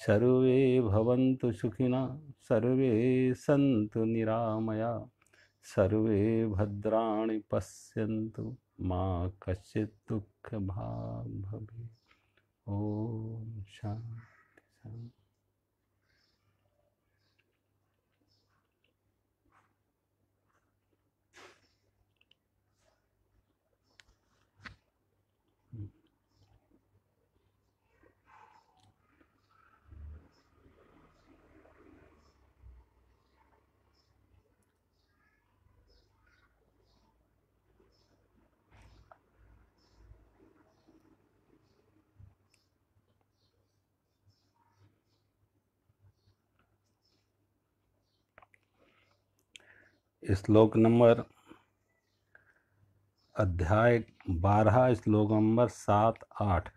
सर्वे भवन्तु सुखिनः सर्वे सन्तु निरामया सर्वे भद्राणि पश्यन्तु मा कश्चित् दुःखभाग् भवेत् ॐ शान्ति शान्ति श्लोक नंबर अध्याय बारह श्लोक नंबर सात आठ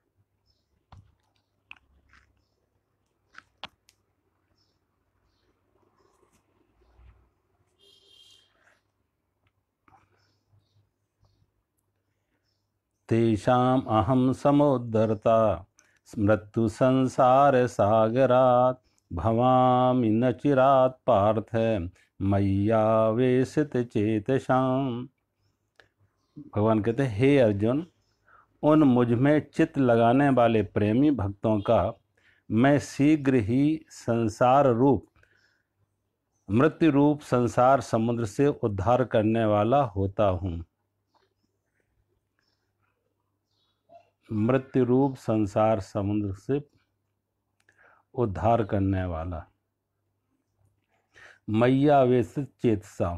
तेषाम अहम समुद्धरता मृत्यु संसार सागरात भवामि न चिरात् पार्थ मय्यावेशित चेतशाम भगवान कहते हैं हे अर्जुन उन मुझ में चित्त लगाने वाले प्रेमी भक्तों का मैं शीघ्र ही संसार रूप मृत्यु रूप संसार समुद्र से उद्धार करने वाला होता हूँ मृत्यु रूप संसार समुद्र से उद्धार करने वाला मैया चेत चेतसा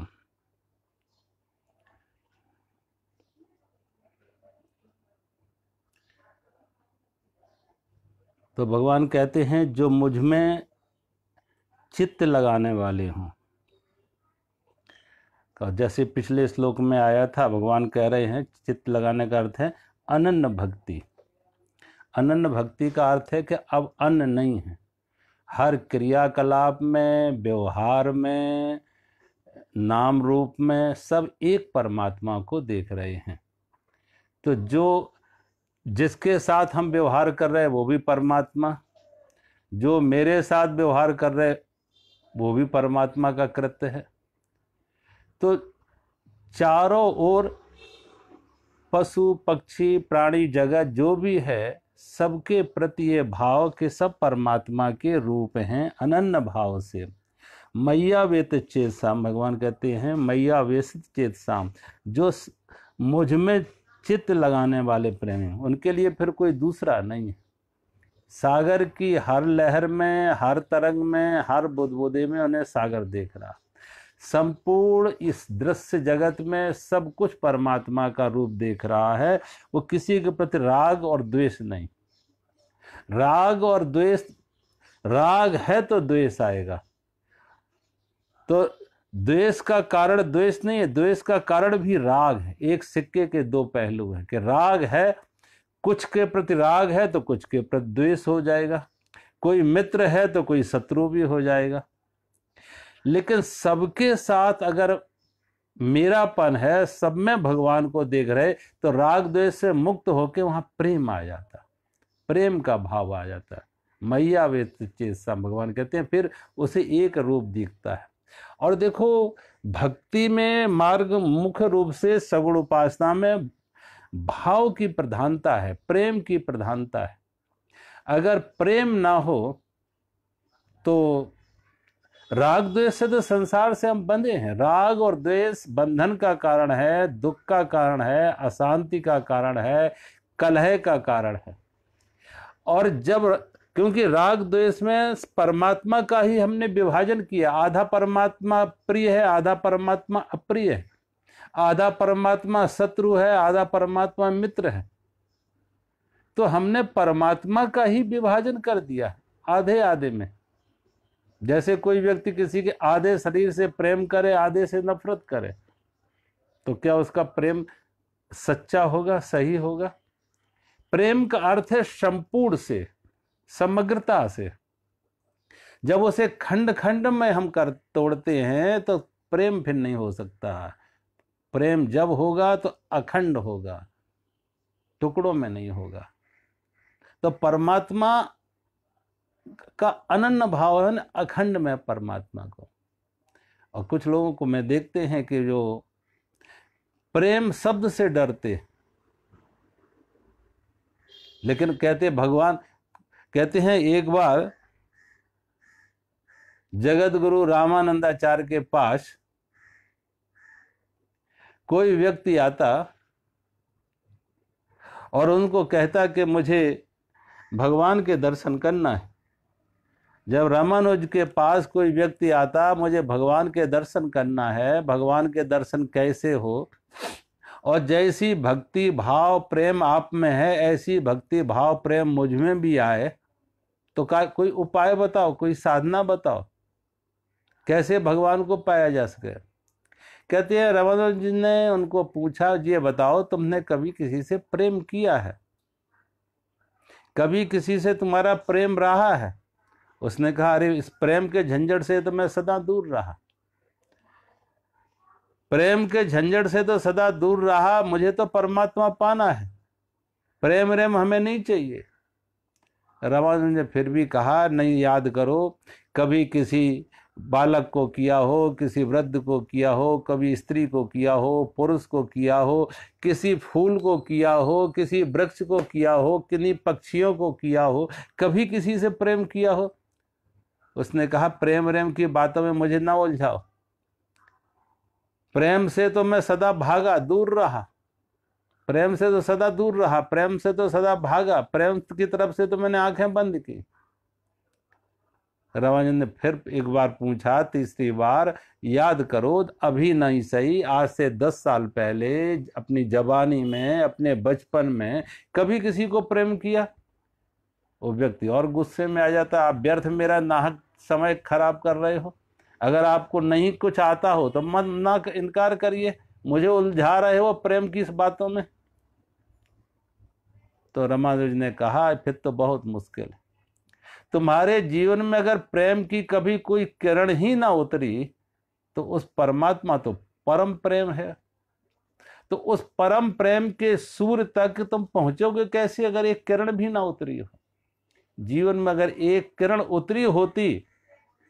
तो भगवान कहते हैं जो मुझ में चित्त लगाने वाले हों तो जैसे पिछले श्लोक में आया था भगवान कह रहे हैं चित्त लगाने का अर्थ है अनन्न भक्ति अनन्न भक्ति का अर्थ है कि अब अन्न नहीं है हर क्रियाकलाप में व्यवहार में नाम रूप में सब एक परमात्मा को देख रहे हैं तो जो जिसके साथ हम व्यवहार कर रहे हैं वो भी परमात्मा जो मेरे साथ व्यवहार कर रहे वो भी परमात्मा का कृत्य है तो चारों ओर पशु पक्षी प्राणी जगत जो भी है सबके प्रति ये भाव के सब परमात्मा के रूप हैं अनन्य भाव से मैया वेत चेतसाम भगवान कहते हैं मैया वेसित चेतसाम जो मुझ में चित्त लगाने वाले प्रेमी उनके लिए फिर कोई दूसरा नहीं है सागर की हर लहर में हर तरंग में हर बुदबुदे में उन्हें सागर देख रहा संपूर्ण इस दृश्य जगत में सब कुछ परमात्मा का रूप देख रहा है वो किसी के प्रति राग और द्वेष नहीं राग और द्वेष राग है तो द्वेष आएगा तो द्वेष का कारण द्वेष नहीं है द्वेष का कारण भी राग है एक सिक्के के दो पहलू हैं कि राग है कुछ के प्रति राग है तो कुछ के प्रति द्वेष हो जाएगा कोई मित्र है तो कोई शत्रु भी हो जाएगा लेकिन सबके साथ अगर मेरापन है सब में भगवान को देख रहे तो राग द्वेष से मुक्त होकर वहाँ प्रेम आ जाता प्रेम का भाव आ जाता मैया वेत तो चेसा भगवान कहते हैं फिर उसे एक रूप दिखता है और देखो भक्ति में मार्ग मुख्य रूप से सगुण उपासना में भाव की प्रधानता है प्रेम की प्रधानता है अगर प्रेम ना हो तो राग द्वेष से तो संसार से हम बंधे हैं राग और द्वेष बंधन का कारण है दुख का कारण है अशांति का कारण है कलह का कारण है और जब क्योंकि राग द्वेष में परमात्मा का ही हमने विभाजन किया आधा परमात्मा प्रिय है आधा परमात्मा अप्रिय है आधा परमात्मा शत्रु है आधा परमात्मा मित्र है तो हमने परमात्मा का ही विभाजन कर दिया आधे आधे में जैसे कोई व्यक्ति किसी के आधे शरीर से प्रेम करे आधे से नफरत करे तो क्या उसका प्रेम सच्चा होगा सही होगा प्रेम का अर्थ है संपूर्ण से समग्रता से जब उसे खंड खंड में हम कर तोड़ते हैं तो प्रेम फिर नहीं हो सकता प्रेम जब होगा तो अखंड होगा टुकड़ों में नहीं होगा तो परमात्मा का अनन्न भाव है अखंड में परमात्मा को और कुछ लोगों को मैं देखते हैं कि जो प्रेम शब्द से डरते लेकिन कहते भगवान कहते हैं एक बार जगत गुरु रामानंदाचार्य के पास कोई व्यक्ति आता और उनको कहता कि मुझे भगवान के दर्शन करना है जब रामानुज के पास कोई व्यक्ति आता मुझे भगवान के दर्शन करना है भगवान के दर्शन कैसे हो और जैसी भक्ति भाव प्रेम आप में है ऐसी भक्ति भाव प्रेम मुझ में भी आए तो का कोई उपाय बताओ कोई साधना बताओ कैसे भगवान को पाया जा सके कहते हैं रमन जी ने उनको पूछा ये बताओ तुमने कभी किसी से प्रेम किया है कभी किसी से तुम्हारा प्रेम रहा है उसने कहा अरे इस प्रेम के झंझट से तो मैं सदा दूर रहा प्रेम के झंझट से तो सदा दूर रहा मुझे तो परमात्मा पाना है प्रेम रेम हमें नहीं चाहिए रामानुजन ने फिर भी कहा नहीं याद करो कभी किसी बालक को किया हो किसी वृद्ध को किया हो कभी स्त्री को किया हो पुरुष को किया हो किसी फूल को किया हो किसी वृक्ष को किया हो किन्हीं पक्षियों को किया हो कभी किसी से प्रेम किया हो उसने कहा प्रेम रेम की बातों में मुझे ना उलझाओ प्रेम से तो मैं सदा भागा दूर रहा प्रेम से तो सदा दूर रहा प्रेम से तो सदा भागा प्रेम की तरफ से तो मैंने आंखें बंद की रवांजन ने फिर एक बार पूछा तीसरी बार याद करो अभी नहीं सही आज से दस साल पहले अपनी जवानी में अपने बचपन में कभी किसी को प्रेम किया वो व्यक्ति और गुस्से में आ जाता आप व्यर्थ मेरा नाहक समय खराब कर रहे हो अगर आपको नहीं कुछ आता हो तो मत ना इनकार करिए मुझे उलझा रहे हो प्रेम की बातों में तो रमानुज ने कहा फिर तो बहुत मुश्किल है तुम्हारे जीवन में अगर प्रेम की कभी कोई किरण ही ना उतरी तो उस परमात्मा तो परम प्रेम है तो उस परम प्रेम के सूर्य तक तुम पहुंचोगे कैसे अगर ये किरण भी ना उतरी हो जीवन में अगर एक किरण उतरी होती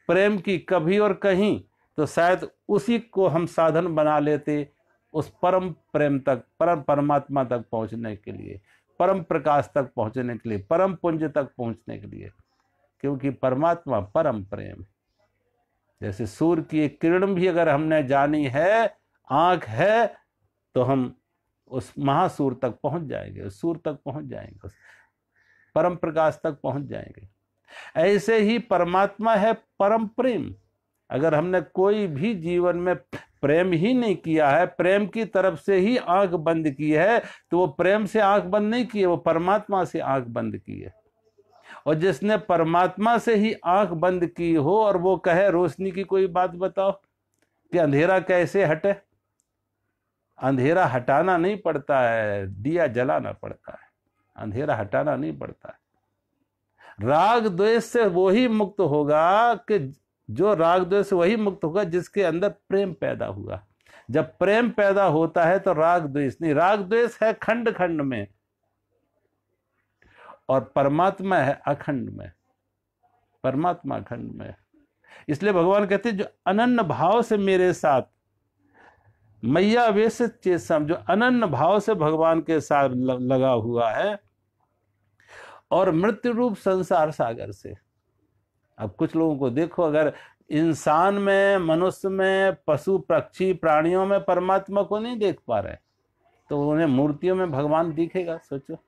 प्रेम की कभी और कहीं तो शायद उसी को हम साधन बना लेते उस परम प्रेम तक परम परमात्मा तक पहुंचने के लिए परम प्रकाश तक पहुंचने के लिए परम पुंज तक पहुंचने के लिए क्योंकि परमात्मा परम प्रेम है जैसे सूर्य की एक किरण भी अगर हमने जानी है आंख है तो हम उस महासूर तक पहुंच जाएंगे उस सूर तक पहुंच जाएंगे परम प्रकाश तक पहुंच जाएंगे ऐसे ही परमात्मा है परम प्रेम अगर हमने कोई भी जीवन में प्रेम ही नहीं किया है प्रेम की तरफ से ही आंख बंद की है तो वो प्रेम से आंख बंद नहीं की है वो परमात्मा से आंख बंद की है और जिसने परमात्मा से ही आंख बंद की हो और वो कहे रोशनी की कोई बात बताओ कि अंधेरा कैसे हटे अंधेरा हटाना नहीं पड़ता है दिया जलाना पड़ता है अंधेरा हटाना नहीं पड़ता है राग द्वेष से वही मुक्त होगा कि जो राग द्वेष से वही मुक्त होगा जिसके अंदर प्रेम पैदा हुआ जब प्रेम पैदा होता है तो राग द्वेष नहीं राग द्वेष है खंड खंड में और परमात्मा है अखंड में परमात्मा अखंड में इसलिए भगवान कहते हैं जो अनन्न भाव से मेरे साथ मैया वेश चेसम जो अनन्न भाव से भगवान के साथ लगा हुआ है और मृत्यु रूप संसार सागर से अब कुछ लोगों को देखो अगर इंसान में मनुष्य में पशु पक्षी प्राणियों में परमात्मा को नहीं देख पा रहे तो उन्हें मूर्तियों में भगवान दिखेगा सोचो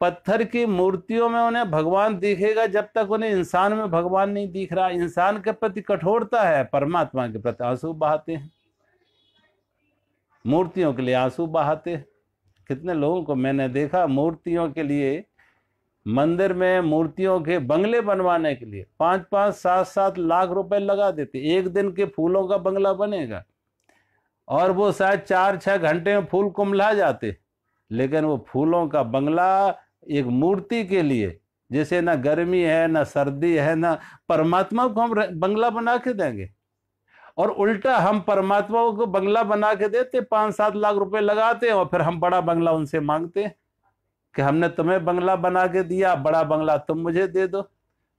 पत्थर की मूर्तियों में उन्हें भगवान दिखेगा जब तक उन्हें इंसान में भगवान नहीं दिख रहा इंसान के प्रति कठोरता है परमात्मा के प्रति आंसू बहाते हैं मूर्तियों के लिए आंसू बहाते हैं कितने लोगों को मैंने देखा मूर्तियों के लिए मंदिर में मूर्तियों के बंगले बनवाने के लिए पाँच पाँच सात सात लाख रुपए लगा देते एक दिन के फूलों का बंगला बनेगा और वो शायद चार छः घंटे में फूल कुमला जाते लेकिन वो फूलों का बंगला एक मूर्ति के लिए जैसे ना गर्मी है ना सर्दी है ना परमात्मा को हम बंगला बना के देंगे और उल्टा हम परमात्मा को बंगला बना के देते पांच सात लाख रुपए लगाते और फिर हम बड़ा बंगला उनसे मांगते हैं कि हमने तुम्हें बंगला बना के दिया बड़ा बंगला तुम मुझे दे दो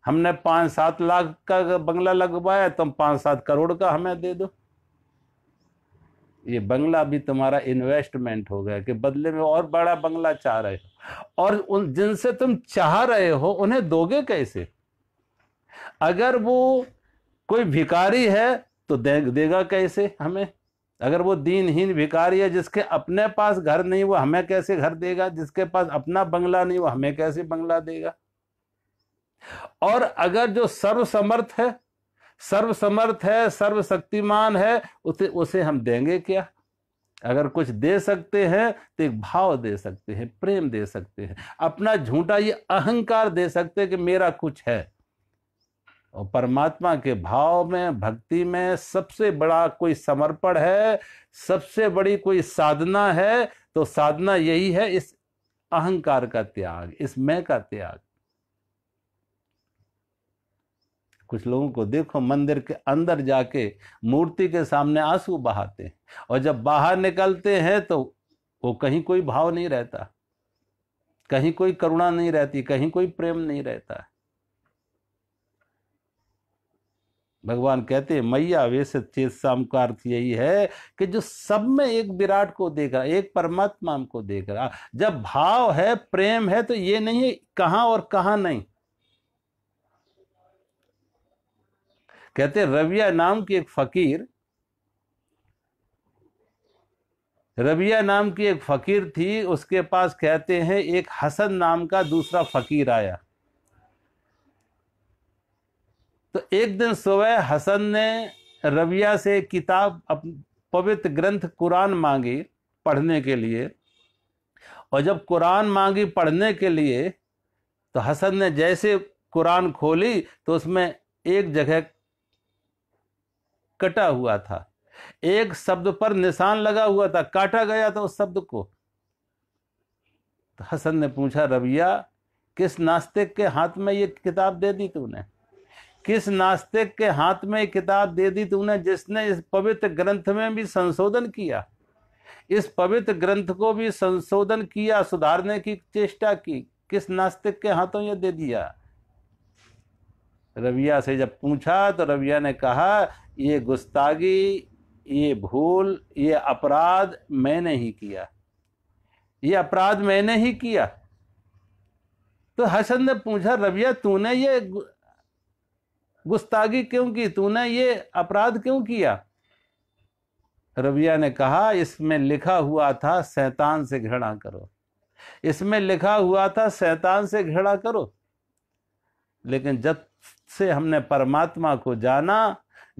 हमने पांच सात लाख का बंगला लगवाया तुम पांच सात करोड़ का हमें दे दो ये बंगला भी तुम्हारा इन्वेस्टमेंट हो गया कि बदले में और बड़ा बंगला चाह रहे हो और उन जिनसे तुम चाह रहे हो उन्हें दोगे कैसे अगर वो कोई भिकारी है तो दे, देगा कैसे हमें अगर वो दीनहीन भिकारी है जिसके अपने पास घर नहीं वो हमें कैसे घर देगा जिसके पास अपना बंगला नहीं वो हमें कैसे बंगला देगा और अगर जो सर्वसमर्थ है सर्वसमर्थ है सर्वशक्तिमान है उसे उसे हम देंगे क्या अगर कुछ दे सकते हैं तो एक भाव दे सकते हैं प्रेम दे सकते हैं अपना झूठा ये अहंकार दे सकते हैं कि मेरा कुछ है और परमात्मा के भाव में भक्ति में सबसे बड़ा कोई समर्पण है सबसे बड़ी कोई साधना है तो साधना यही है इस अहंकार का त्याग इस मैं का त्याग कुछ लोगों को देखो मंदिर के अंदर जाके मूर्ति के सामने आंसू बहाते हैं और जब बाहर निकलते हैं तो वो कहीं कोई भाव नहीं रहता कहीं कोई करुणा नहीं रहती कहीं कोई प्रेम नहीं रहता है भगवान कहते हैं मैया वेश चेत शाम का अर्थ तो यही है कि जो सब में एक विराट को देख रहा एक परमात्मा को देख रहा जब भाव है प्रेम है तो ये नहीं है कहाँ और कहाँ नहीं कहते रविया नाम की एक फकीर रविया नाम की एक फकीर थी उसके पास कहते हैं एक हसन नाम का दूसरा फकीर आया तो एक दिन सुबह हसन ने रविया से किताब पवित्र ग्रंथ कुरान मांगी पढ़ने के लिए और जब कुरान मांगी पढ़ने के लिए तो हसन ने जैसे कुरान खोली तो उसमें एक जगह कटा हुआ था एक शब्द पर निशान लगा हुआ था काटा गया था उस शब्द को तो हसन ने पूछा रविया किस नास्तिक के हाथ में ये किताब दे दी तूने किस नास्तिक के हाथ में किताब दे दी तूने जिसने इस पवित्र ग्रंथ में भी संशोधन किया इस पवित्र ग्रंथ को भी संशोधन किया सुधारने की चेष्टा की किस नास्तिक के हाथों ये दे दिया रविया से जब पूछा तो रविया ने कहा ये गुस्तागी ये भूल ये अपराध मैंने ही किया ये अपराध मैंने ही किया तो हसन ने पूछा रविया तूने ये गुस्तागी क्यों की तूने ये अपराध क्यों किया रबिया ने कहा इसमें लिखा हुआ था सैतान से घृणा करो इसमें लिखा हुआ था सैतान से घृणा करो लेकिन जब से हमने परमात्मा को जाना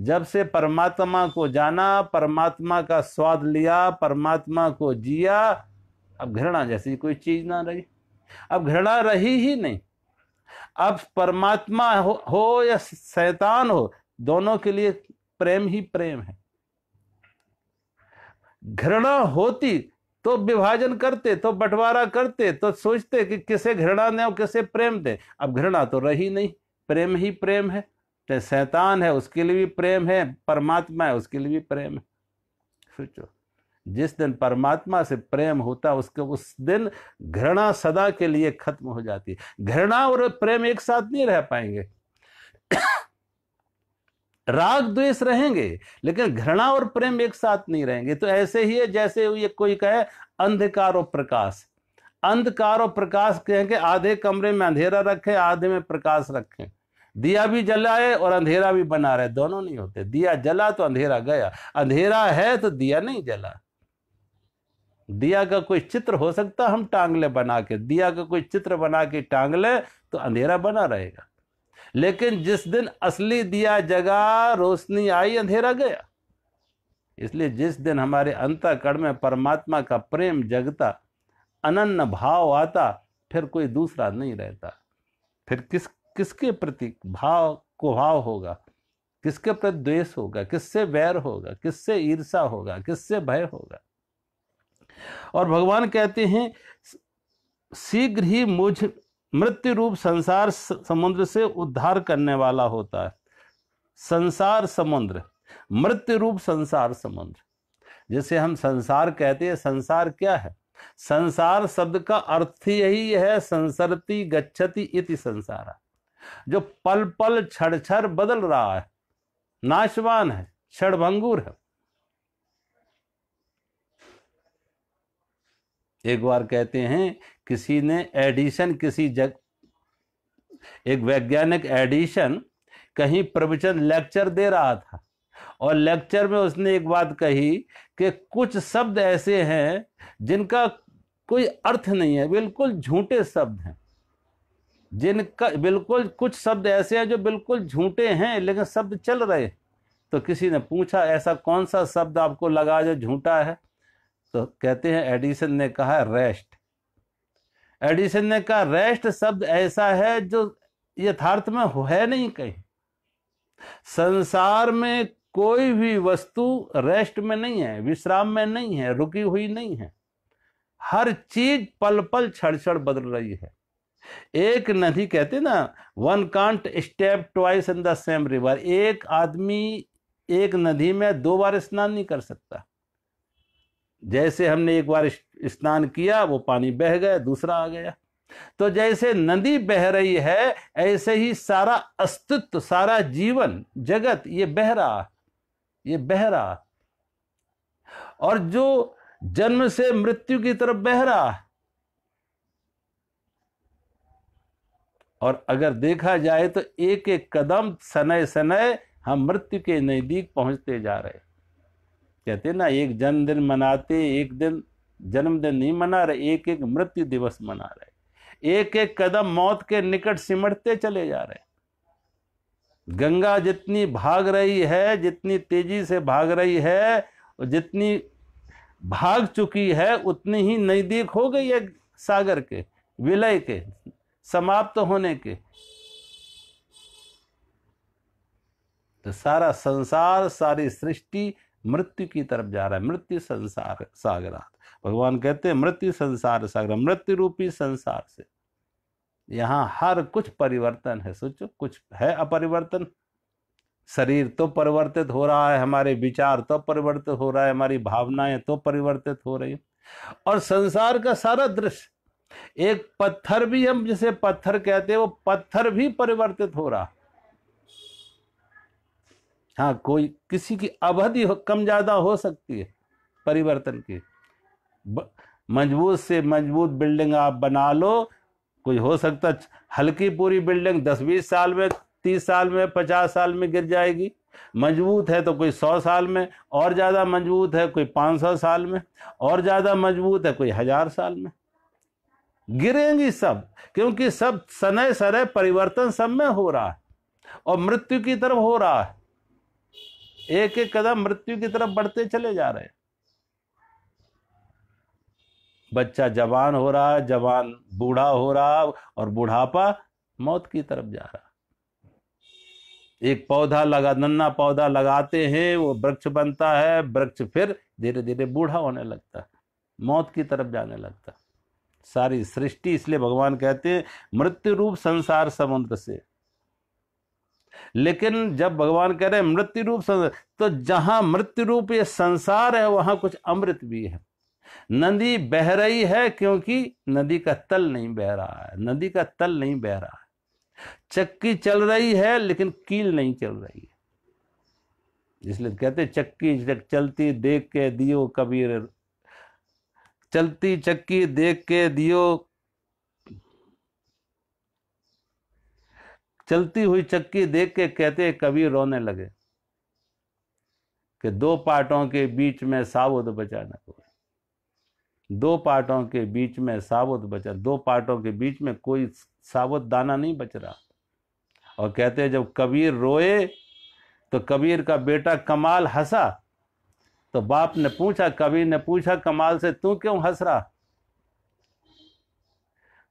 जब से परमात्मा को जाना परमात्मा का स्वाद लिया परमात्मा को जिया अब घृणा जैसी कोई चीज ना रही अब घृणा रही ही नहीं अब परमात्मा हो, हो या शैतान हो दोनों के लिए प्रेम ही प्रेम है घृणा होती तो विभाजन करते तो बंटवारा करते तो सोचते कि किसे घृणा दें और किसे प्रेम दें अब घृणा तो रही नहीं प्रेम ही प्रेम है चाहे शैतान है उसके लिए भी प्रेम है परमात्मा है उसके लिए भी प्रेम है सोचो जिस दिन परमात्मा से प्रेम होता उसके उस दिन घृणा सदा के लिए खत्म हो जाती है घृणा और प्रेम एक साथ नहीं रह पाएंगे राग द्वेष रहेंगे लेकिन घृणा और प्रेम एक साथ नहीं रहेंगे तो ऐसे ही है जैसे ये कोई कहे अंधकार और प्रकाश अंधकार और प्रकाश कहें कि आधे कमरे में अंधेरा रखें आधे में प्रकाश रखें दिया भी जलाए और अंधेरा भी बना रहे दोनों नहीं होते दिया जला तो अंधेरा गया अंधेरा है तो दिया नहीं जला दिया का कोई चित्र हो सकता हम टांगले बना के दिया का कोई चित्र बना के टांगले तो अंधेरा बना रहेगा लेकिन जिस दिन असली दिया जगा रोशनी आई अंधेरा गया इसलिए जिस दिन हमारे कड़ में परमात्मा का प्रेम जगता अनन्न भाव आता फिर कोई दूसरा नहीं रहता फिर किस किसके प्रति भाव को भाव होगा किसके प्रति द्वेष होगा किससे वैर होगा किससे ईर्षा होगा किससे भय होगा और भगवान कहते हैं शीघ्र ही मुझ मृत्यु रूप संसार समुद्र से उद्धार करने वाला होता है संसार समुद्र मृत्यु रूप संसार समुद्र जिसे हम संसार कहते हैं संसार क्या है संसार शब्द का अर्थ यही है संसरति गच्छति इति संसार जो पल पल क्षण क्षण बदल रहा है नाशवान है क्षणभंगुर है एक बार कहते हैं किसी ने एडिशन किसी जग एक वैज्ञानिक एडिशन कहीं प्रवचन लेक्चर दे रहा था और लेक्चर में उसने एक बात कही कि कुछ शब्द ऐसे हैं जिनका कोई अर्थ नहीं है बिल्कुल झूठे शब्द हैं जिनका बिल्कुल कुछ शब्द ऐसे हैं जो बिल्कुल झूठे हैं लेकिन शब्द चल रहे तो किसी ने पूछा ऐसा कौन सा शब्द आपको लगा जो झूठा है तो कहते हैं एडिसन ने कहा रेस्ट एडिसन ने कहा रेस्ट शब्द ऐसा है जो यथार्थ में है नहीं कहीं संसार में कोई भी वस्तु रेस्ट में नहीं है विश्राम में नहीं है रुकी हुई नहीं है हर चीज पल पल छड़ छड़ बदल रही है एक नदी कहते ना one can't step twice in the same river एक आदमी एक नदी में दो बार स्नान नहीं कर सकता जैसे हमने एक बार स्नान किया वो पानी बह गया दूसरा आ गया तो जैसे नदी बह रही है ऐसे ही सारा अस्तित्व सारा जीवन जगत ये बह रहा ये बह रहा और जो जन्म से मृत्यु की तरफ बह रहा और अगर देखा जाए तो एक एक कदम सनय सनय हम मृत्यु के नजदीक पहुंचते जा रहे कहते ना एक जन्मदिन मनाते एक दिन जन्मदिन नहीं मना रहे एक एक मृत्यु दिवस मना रहे एक एक कदम मौत के निकट सिमटते चले जा रहे गंगा जितनी भाग रही है जितनी तेजी से भाग रही है और जितनी भाग चुकी है उतनी ही नज़दीक हो गई है सागर के विलय के समाप्त होने के तो सारा संसार सारी सृष्टि मृत्यु की तरफ जा रहा है मृत्यु संसार सागर भगवान कहते हैं मृत्यु संसार सागर मृत्यु रूपी संसार से यहाँ हर कुछ परिवर्तन है सोचो कुछ है अपरिवर्तन शरीर तो परिवर्तित हो रहा है हमारे विचार तो परिवर्तित हो रहा है हमारी भावनाएं तो परिवर्तित हो रही और संसार का सारा दृश्य एक पत्थर भी हम जिसे पत्थर कहते हैं वो पत्थर भी परिवर्तित हो रहा हाँ कोई किसी की अवधि कम ज़्यादा हो सकती है परिवर्तन की मजबूत से मजबूत बिल्डिंग आप बना लो कुछ हो सकता हल्की पूरी बिल्डिंग दस बीस साल में तीस साल में पचास साल में गिर जाएगी मजबूत है तो कोई सौ साल में और ज़्यादा मजबूत है कोई पाँच सौ साल में और ज़्यादा मजबूत है कोई हज़ार साल में गिरेंगी सब क्योंकि सब सनय सरय परिवर्तन सब में हो रहा है और मृत्यु की तरफ हो रहा है एक एक कदम मृत्यु की तरफ बढ़ते चले जा रहे हैं बच्चा जवान हो रहा जवान बूढ़ा हो रहा और बुढ़ापा मौत की तरफ जा रहा एक पौधा लगा नन्ना पौधा लगाते हैं वो वृक्ष बनता है वृक्ष फिर धीरे धीरे बूढ़ा होने लगता है मौत की तरफ जाने लगता सारी सृष्टि इसलिए भगवान कहते हैं मृत्यु रूप संसार समुद्र से लेकिन जब भगवान कह रहे हैं मृत्यु रूप तो जहां मृत्यु रूप ये संसार है वहां कुछ अमृत भी है नदी बह रही है क्योंकि नदी का तल नहीं बह रहा है नदी का तल नहीं बह रहा है चक्की चल रही है लेकिन कील नहीं चल रही है इसलिए कहते चक्की चलती देख के दियो कबीर चलती चक्की देख के दियो चलती हुई चक्की देख के कहते कबीर रोने लगे कि दो पाटों के बीच में साबुत बचा न कोई दो पाटों के बीच में साबुत बचा दो पाटों के बीच में कोई साबुत दाना नहीं बच रहा और कहते जब कबीर रोए तो कबीर का बेटा कमाल हंसा तो बाप ने पूछा कबीर ने पूछा कमाल से तू क्यों हंस रहा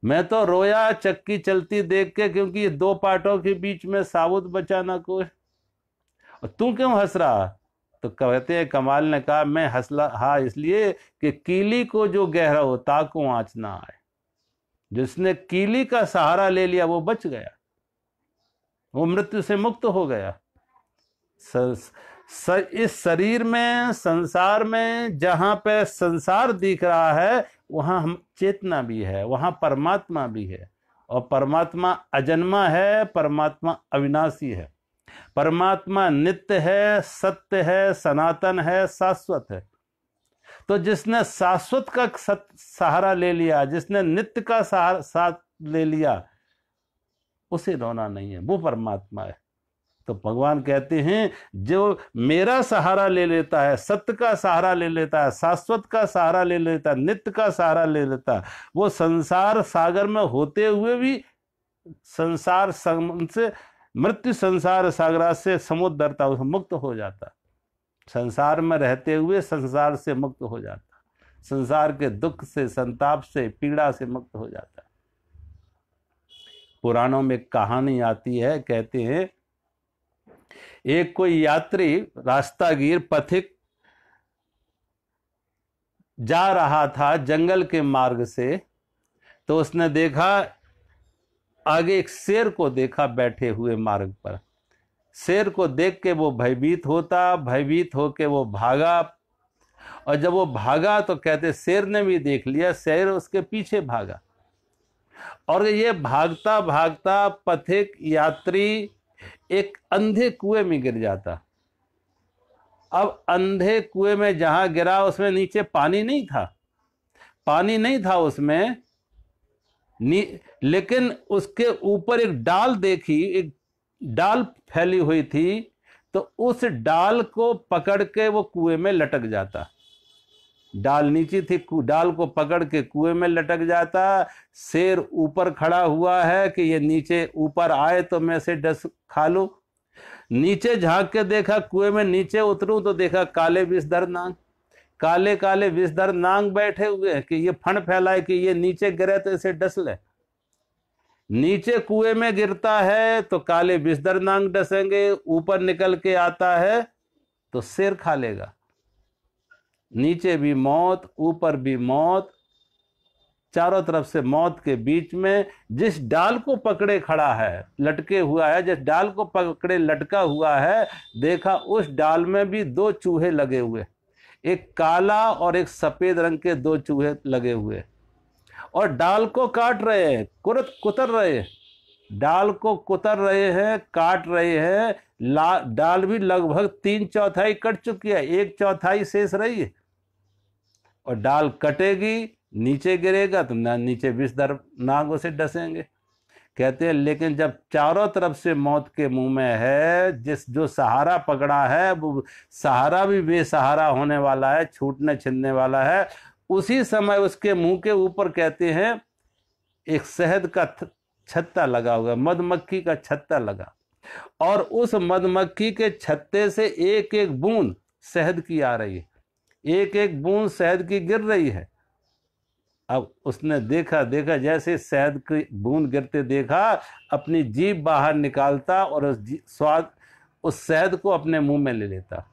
मैं तो रोया चक्की चलती देख के क्योंकि ये दो पार्टों के बीच में साबुत बचाना को कोई और तू क्यों हंस रहा तो कहते हैं कमाल ने कहा मैं हंसला हा इसलिए कि कीली को जो गहरा हो ताको आँच ना आए जिसने कीली का सहारा ले लिया वो बच गया वो मृत्यु से मुक्त हो गया सर, इस शरीर में संसार में जहाँ पे संसार दिख रहा है वहाँ हम चेतना भी है वहाँ परमात्मा भी है और परमात्मा अजन्मा है परमात्मा अविनाशी है परमात्मा नित्य है सत्य है सनातन है शाश्वत है तो जिसने शाश्वत का सत्य सहारा ले लिया जिसने नित्य का सहारा साथ ले लिया उसे रोना नहीं है वो परमात्मा है तो भगवान कहते हैं जो मेरा सहारा ले लेता है सत्य का सहारा ले लेता है शाश्वत का सहारा ले लेता है नित्य का सहारा ले लेता है वो संसार सागर में होते हुए भी संसार से मृत्यु संसार सागरा से समुद्रता मुक्त हो जाता संसार में रहते हुए संसार से मुक्त हो जाता संसार के दुख से संताप से पीड़ा से मुक्त हो जाता पुराणों में कहानी आती है कहते हैं एक कोई यात्री रास्तागीर पथिक जा रहा था जंगल के मार्ग से तो उसने देखा आगे एक शेर को देखा बैठे हुए मार्ग पर शेर को देख के वो भयभीत होता भयभीत होके वो भागा और जब वो भागा तो कहते शेर ने भी देख लिया शेर उसके पीछे भागा और ये भागता भागता पथिक यात्री एक अंधे कुएं में गिर जाता अब अंधे कुएं में जहां गिरा उसमें नीचे पानी नहीं था पानी नहीं था उसमें लेकिन उसके ऊपर एक डाल देखी एक डाल फैली हुई थी तो उस डाल को पकड़ के वो कुएं में लटक जाता डाल नीची थी डाल को पकड़ के कुएं में लटक जाता शेर ऊपर खड़ा हुआ है कि ये नीचे ऊपर आए तो मैं से डस खा लू नीचे झांक के देखा कुएं में नीचे उतरूं तो देखा काले विषधर नांग काले काले विषधर नांग बैठे हुए हैं कि ये फण फैलाए कि ये नीचे गिरे तो इसे डस ले नीचे कुएं में गिरता है तो काले विषधर नांग डसेंगे ऊपर निकल के आता है तो सिर खा लेगा नीचे भी मौत ऊपर भी मौत चारों तरफ से मौत के बीच में जिस डाल को पकड़े खड़ा है लटके हुआ है जिस डाल को पकड़े लटका हुआ है देखा उस डाल में भी दो चूहे लगे हुए एक काला और एक सफेद रंग के दो चूहे लगे हुए और डाल को काट रहे हैं कुरत कुतर रहे हैं डाल को कुतर रहे हैं काट रहे हैं ला डाल भी लगभग तीन चौथाई कट चुकी है एक चौथाई शेष रही है और डाल कटेगी नीचे गिरेगा तो ना नीचे दर नाग उसे डसेंगे कहते हैं लेकिन जब चारों तरफ से मौत के मुंह में है जिस जो सहारा पकड़ा है वो सहारा भी बेसहारा होने वाला है छूटने छिनने वाला है उसी समय उसके मुंह के ऊपर कहते हैं एक शहद का छत्ता लगा हुआ मधुमक्खी का छत्ता लगा और उस मधुमक्खी के छत्ते से एक एक बूंद शहद की आ रही है एक एक बूंद शहद की गिर रही है अब उसने देखा देखा जैसे शहद की बूंद गिरते देखा अपनी जीभ बाहर निकालता और उस स्वाद उस शहद को अपने मुंह में ले लेता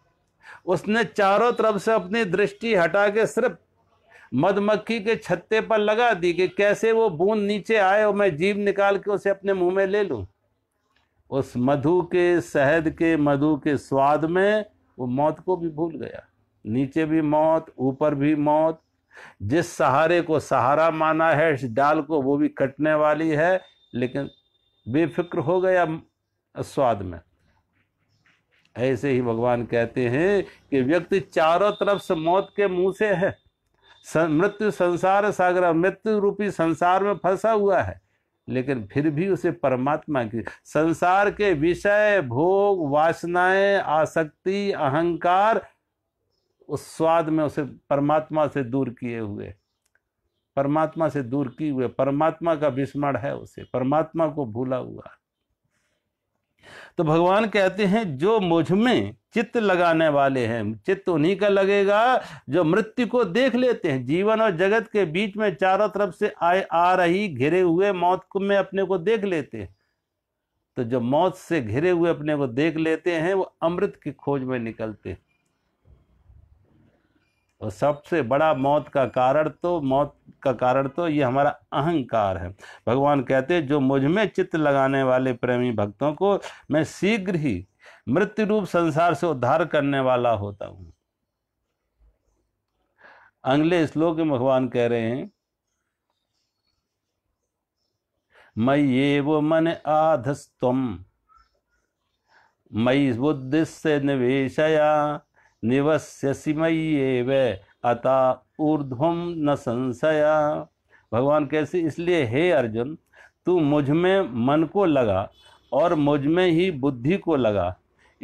उसने चारों तरफ से अपनी दृष्टि हटा के सिर्फ मधुमक्खी के छत्ते पर लगा दी कि कैसे वो बूंद नीचे आए और मैं जीभ निकाल के उसे अपने मुंह में ले लूं उस मधु के शहद के मधु के स्वाद में वो मौत को भी भूल गया नीचे भी मौत ऊपर भी मौत जिस सहारे को सहारा माना है इस डाल को वो भी कटने वाली है लेकिन बेफिक्र हो गया स्वाद में ऐसे ही भगवान कहते हैं कि व्यक्ति चारों तरफ से मौत के मुंह से है मृत्यु संसार सागर मृत्यु रूपी संसार में फंसा हुआ है लेकिन फिर भी उसे परमात्मा की संसार के विषय भोग वासनाएं आसक्ति अहंकार उस स्वाद में उसे परमात्मा से दूर किए हुए परमात्मा से दूर किए हुए परमात्मा का विस्मरण है उसे परमात्मा को भूला हुआ तो भगवान कहते हैं जो मुझ में चित्त लगाने वाले हैं चित्त उन्हीं का लगेगा जो मृत्यु को देख लेते हैं जीवन और जगत के बीच में चारों तरफ से आए आ रही घिरे हुए मौत को में अपने को देख लेते हैं तो जो मौत से घिरे हुए अपने को देख लेते हैं वो अमृत की खोज में निकलते हैं और सबसे बड़ा मौत का कारण तो मौत का कारण तो ये हमारा अहंकार है भगवान कहते जो मुझ में चित्त लगाने वाले प्रेमी भक्तों को मैं शीघ्र ही मृत्यु रूप संसार से उद्धार करने वाला होता हूँ अगले श्लोक में भगवान कह रहे हैं मई ये वो मन आधस्तम मई बुद्धि से निवेशया निवस्यसीमयेव अतः ऊर्ध्व न संशया भगवान कैसे इसलिए हे अर्जुन तू मुझ में मन को लगा और मुझ में ही बुद्धि को लगा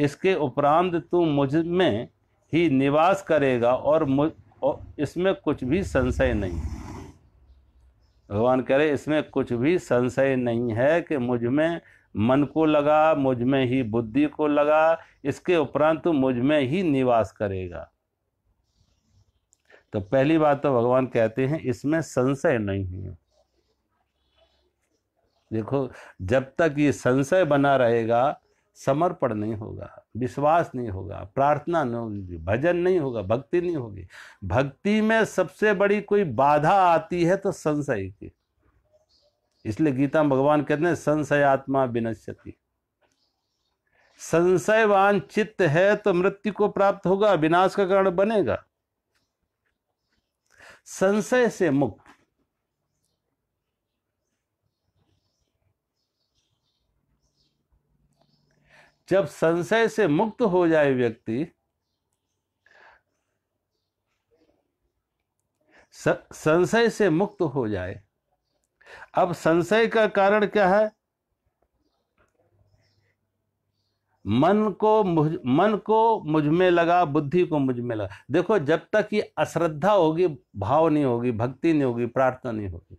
इसके उपरांत तू मुझ में ही निवास करेगा और मुझ इसमें कुछ भी संशय नहीं भगवान कह रहे इसमें कुछ भी संशय नहीं है कि मुझ में मन को लगा मुझ में ही बुद्धि को लगा इसके उपरांत मुझ में ही निवास करेगा तो पहली बात तो भगवान कहते हैं इसमें संशय नहीं है देखो जब तक ये संशय बना रहेगा समर्पण नहीं होगा विश्वास नहीं होगा प्रार्थना नहीं होगी भजन नहीं होगा भक्ति नहीं होगी भक्ति में सबसे बड़ी कोई बाधा आती है तो संशय की इसलिए गीता में भगवान कहते हैं संशय आत्मा विनश्यति संशयवान चित्त है तो मृत्यु को प्राप्त होगा विनाश का कारण बनेगा संशय से मुक्त जब संशय से मुक्त हो जाए व्यक्ति संशय से मुक्त हो जाए अब संशय का कारण क्या है मन को मुझ मन को मुझ में लगा बुद्धि को मुझ में लगा देखो जब तक ये अश्रद्धा होगी भाव नहीं होगी भक्ति नहीं होगी प्रार्थना नहीं होगी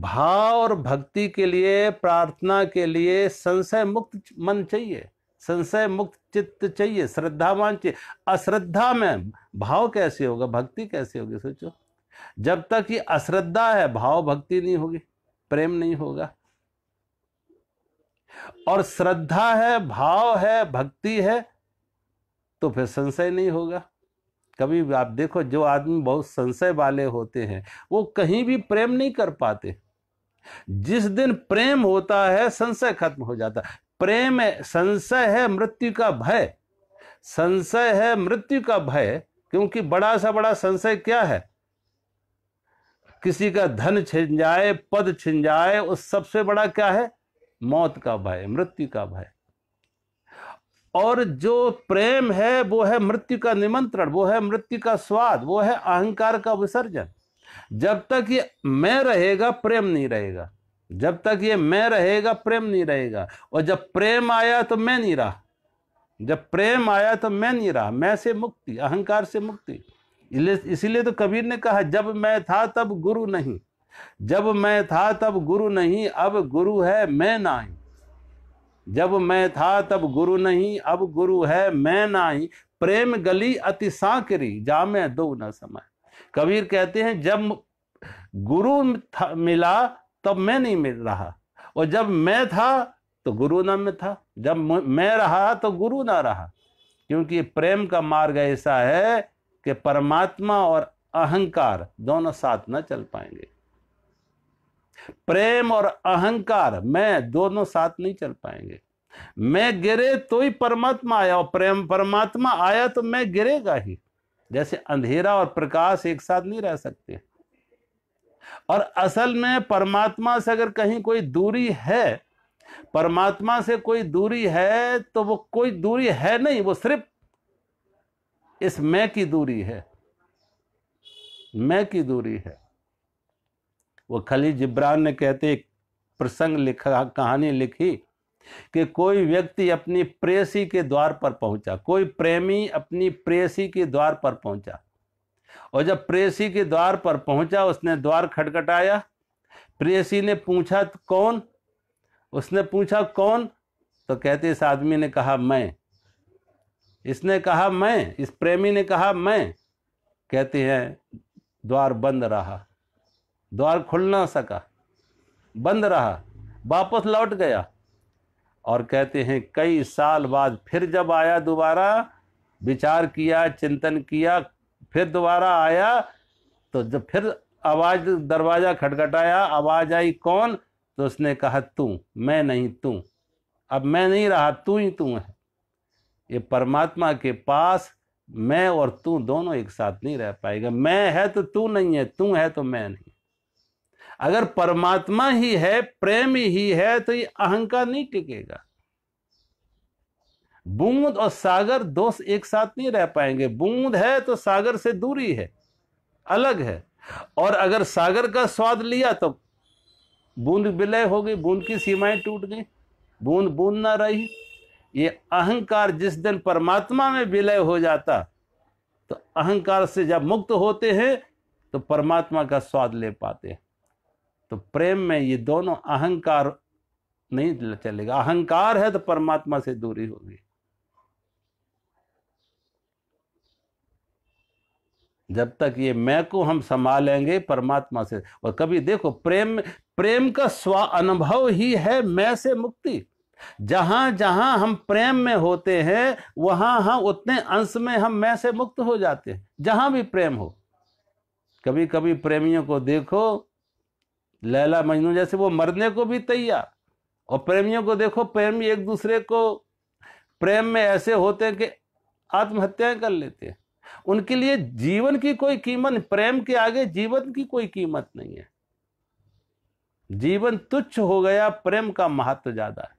भाव और भक्ति के लिए प्रार्थना के लिए संशय मुक्त मन चाहिए संशय मुक्त चित्त चाहिए श्रद्धावान चाहिए अश्रद्धा में भाव कैसे होगा भक्ति कैसे होगी सोचो जब तक ये अश्रद्धा है भाव भक्ति नहीं होगी प्रेम नहीं होगा और श्रद्धा है भाव है भक्ति है तो फिर संशय नहीं होगा कभी आप देखो जो आदमी बहुत संशय वाले होते हैं वो कहीं भी प्रेम नहीं कर पाते जिस दिन प्रेम होता है संशय खत्म हो जाता है प्रेम है संशय है मृत्यु का भय संशय है मृत्यु का भय क्योंकि बड़ा सा बड़ा संशय क्या है किसी का धन छिन जाए पद छिन जाए उस सबसे बड़ा क्या है मौत का भय मृत्यु का भय और जो प्रेम है वो है मृत्यु का निमंत्रण वो है मृत्यु का स्वाद वो है अहंकार का विसर्जन जब तक ये मैं रहेगा प्रेम नहीं रहेगा जब तक ये मैं रहेगा प्रेम नहीं रहेगा और जब प्रेम आया तो मैं नहीं रहा जब प्रेम आया तो मैं नहीं रहा मैं से मुक्ति अहंकार से मुक्ति इसीलिए तो कबीर ने कहा जब मैं था तब गुरु नहीं जब मैं था तब गुरु नहीं अब गुरु है मैं नाही जब मैं था तब गुरु नहीं अब गुरु है मैं नाही प्रेम गली अति सांकरी जामे दो न समय कबीर कहते हैं जब गुरु मिला तब मैं नहीं मिल रहा और जब मैं था तो गुरु न में था जब मैं रहा तो गुरु ना रहा क्योंकि प्रेम का मार्ग ऐसा है कि परमात्मा और अहंकार दोनों साथ ना चल पाएंगे प्रेम और अहंकार मैं दोनों साथ नहीं चल पाएंगे मैं गिरे तो ही परमात्मा आया और प्रेम परमात्मा आया तो मैं गिरेगा ही जैसे अंधेरा और प्रकाश एक साथ नहीं रह सकते और असल में परमात्मा से अगर कहीं कोई दूरी है परमात्मा से कोई दूरी है तो वो कोई दूरी है नहीं वो सिर्फ इस मैं की दूरी है मैं की दूरी है वो खली जिब्रान ने कहते प्रसंग लिखा कहानी लिखी कि कोई व्यक्ति अपनी प्रेसी के द्वार पर पहुंचा कोई प्रेमी अपनी प्रेसी के द्वार पर पहुंचा और जब प्रेसी के द्वार पर पहुंचा उसने द्वार खटखटाया प्रेसी ने पूछा कौन उसने पूछा कौन तो कहते इस आदमी ने कहा मैं इसने कहा मैं इस प्रेमी ने कहा मैं कहते हैं द्वार बंद रहा द्वार खुल ना सका बंद रहा वापस लौट गया और कहते हैं कई साल बाद फिर जब आया दोबारा विचार किया चिंतन किया फिर दोबारा आया तो जब फिर आवाज दरवाज़ा खटखटाया आवाज़ आई कौन तो उसने कहा तू मैं नहीं तू अब मैं नहीं रहा तू ही तू है ये परमात्मा के पास मैं और तू दोनों एक साथ नहीं रह पाएगा मैं है तो तू नहीं है तू है तो मैं नहीं अगर परमात्मा ही है प्रेम ही है तो ये अहंकार नहीं टिकेगा बूंद और सागर दोस्त एक साथ नहीं रह पाएंगे बूंद है तो सागर से दूरी है अलग है और अगर सागर का स्वाद लिया तो बूंद विलय हो गई बूंद की सीमाएं टूट गई बूंद बूंद ना रही ये अहंकार जिस दिन परमात्मा में विलय हो जाता तो अहंकार से जब मुक्त होते हैं तो परमात्मा का स्वाद ले पाते हैं तो प्रेम में ये दोनों अहंकार नहीं चलेगा अहंकार है तो परमात्मा से दूरी होगी जब तक ये मैं को हम संभालेंगे परमात्मा से और कभी देखो प्रेम प्रेम का स्व अनुभव ही है मैं से मुक्ति जहां जहां हम प्रेम में होते हैं वहां हम उतने अंश में हम मैं से मुक्त हो जाते हैं जहां भी प्रेम हो कभी कभी प्रेमियों को देखो लैला मजनू जैसे वो मरने को भी तैयार और प्रेमियों को देखो प्रेमी एक दूसरे को प्रेम में ऐसे होते हैं कि आत्महत्याएं कर लेते हैं उनके लिए जीवन की कोई कीमत प्रेम के आगे जीवन की कोई कीमत नहीं है जीवन तुच्छ हो गया प्रेम का महत्व ज्यादा है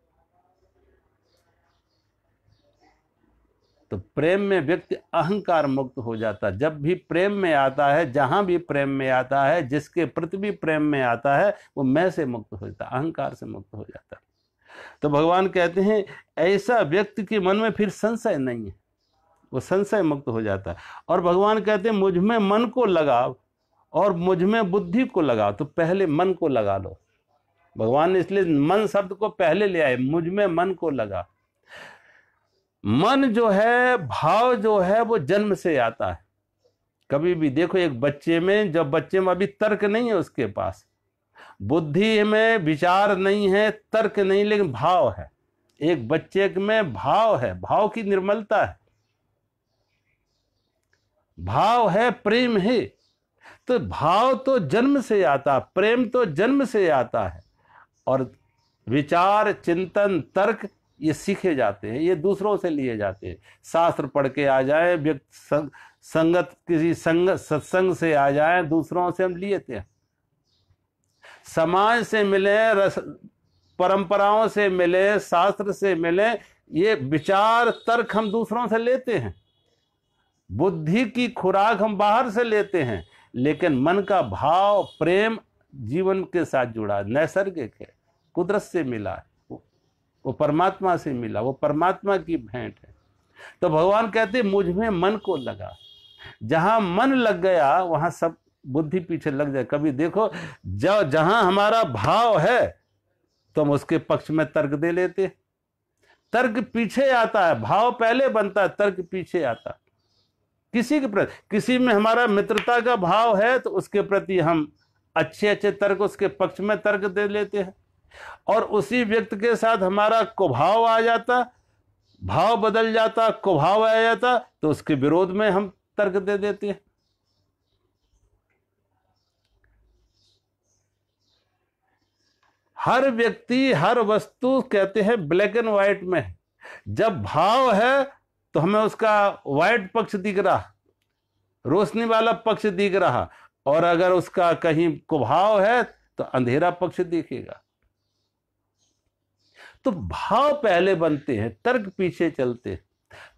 तो प्रेम में व्यक्ति अहंकार मुक्त हो जाता है जब भी प्रेम में आता है जहाँ भी प्रेम में आता है जिसके प्रति भी प्रेम में आता है वो मैं से मुक्त हो जाता अहंकार से मुक्त हो जाता तो भगवान कहते हैं ऐसा व्यक्ति के मन में फिर संशय नहीं है वो संशय मुक्त हो जाता है और भगवान कहते हैं मुझ में मन को लगाओ और मुझ में बुद्धि को लगाओ तो पहले मन को लगा लो भगवान ने इसलिए मन शब्द को पहले ले आए मुझ में मन को लगा मन जो है भाव जो है वो जन्म से आता है कभी भी देखो एक बच्चे में जब बच्चे में अभी तर्क नहीं है उसके पास बुद्धि में विचार नहीं है तर्क नहीं लेकिन भाव है एक बच्चे में भाव है भाव की निर्मलता है भाव है प्रेम है तो भाव तो जन्म से आता प्रेम तो जन्म से आता है और विचार चिंतन तर्क ये सीखे जाते हैं ये दूसरों से लिए जाते हैं शास्त्र पढ़ के आ जाए व्यक्ति संग, संगत किसी संग सत्संग से आ जाए दूसरों से हम लिए थे समाज से मिले रस परंपराओं से मिले शास्त्र से मिले ये विचार तर्क हम दूसरों से लेते हैं बुद्धि की खुराक हम बाहर से लेते हैं लेकिन मन का भाव प्रेम जीवन के साथ जुड़ा नैसर्गिक है कुदरत से मिला है वो परमात्मा से मिला वो परमात्मा की भेंट है तो भगवान कहते मुझ में मन को लगा जहाँ मन लग गया वहाँ सब बुद्धि पीछे लग जाए कभी देखो जब जहाँ हमारा भाव है तो हम उसके पक्ष में तर्क दे लेते तर्क पीछे आता है भाव पहले बनता है तर्क पीछे आता किसी के प्रति किसी में हमारा मित्रता का भाव है तो उसके प्रति हम अच्छे अच्छे तर्क उसके पक्ष में तर्क दे लेते हैं और उसी व्यक्ति के साथ हमारा कुभाव आ जाता भाव बदल जाता कुभाव आ जाता तो उसके विरोध में हम तर्क दे देते हैं हर व्यक्ति हर वस्तु कहते हैं ब्लैक एंड व्हाइट में जब भाव है तो हमें उसका व्हाइट पक्ष दिख रहा रोशनी वाला पक्ष दिख रहा और अगर उसका कहीं कुभाव है तो अंधेरा पक्ष दिखेगा तो भाव पहले बनते हैं तर्क पीछे चलते हैं